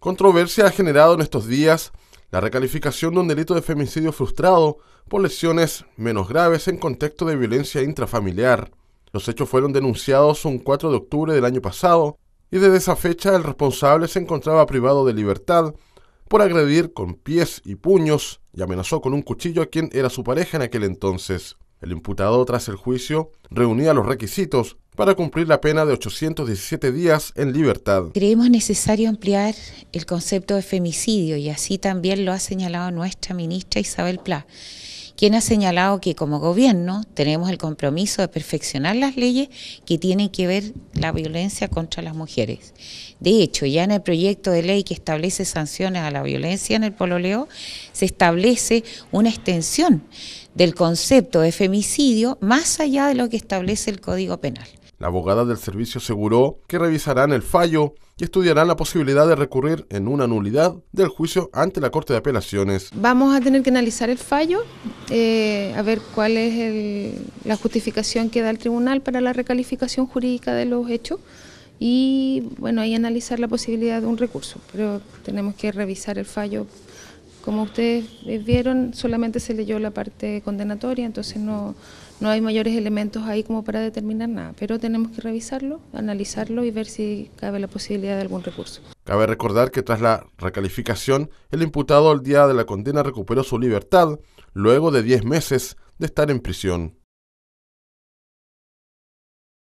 Controversia ha generado en estos días la recalificación de un delito de femicidio frustrado por lesiones menos graves en contexto de violencia intrafamiliar. Los hechos fueron denunciados un 4 de octubre del año pasado y desde esa fecha el responsable se encontraba privado de libertad por agredir con pies y puños y amenazó con un cuchillo a quien era su pareja en aquel entonces. El imputado tras el juicio reunía los requisitos para cumplir la pena de 817 días en libertad. Creemos necesario ampliar el concepto de femicidio y así también lo ha señalado nuestra ministra Isabel Pla quien ha señalado que como gobierno tenemos el compromiso de perfeccionar las leyes que tienen que ver la violencia contra las mujeres. De hecho, ya en el proyecto de ley que establece sanciones a la violencia en el pololeo, se establece una extensión del concepto de femicidio más allá de lo que establece el Código Penal. La abogada del servicio aseguró que revisarán el fallo y estudiarán la posibilidad de recurrir en una nulidad del juicio ante la Corte de Apelaciones. Vamos a tener que analizar el fallo, eh, a ver cuál es la justificación que da el tribunal para la recalificación jurídica de los hechos y bueno, ahí analizar la posibilidad de un recurso, pero tenemos que revisar el fallo como ustedes eh, vieron, solamente se leyó la parte condenatoria, entonces no, no hay mayores elementos ahí como para determinar nada, pero tenemos que revisarlo, analizarlo y ver si cabe la posibilidad de algún recurso. Cabe recordar que tras la recalificación, el imputado al día de la condena recuperó su libertad luego de 10 meses de estar en prisión.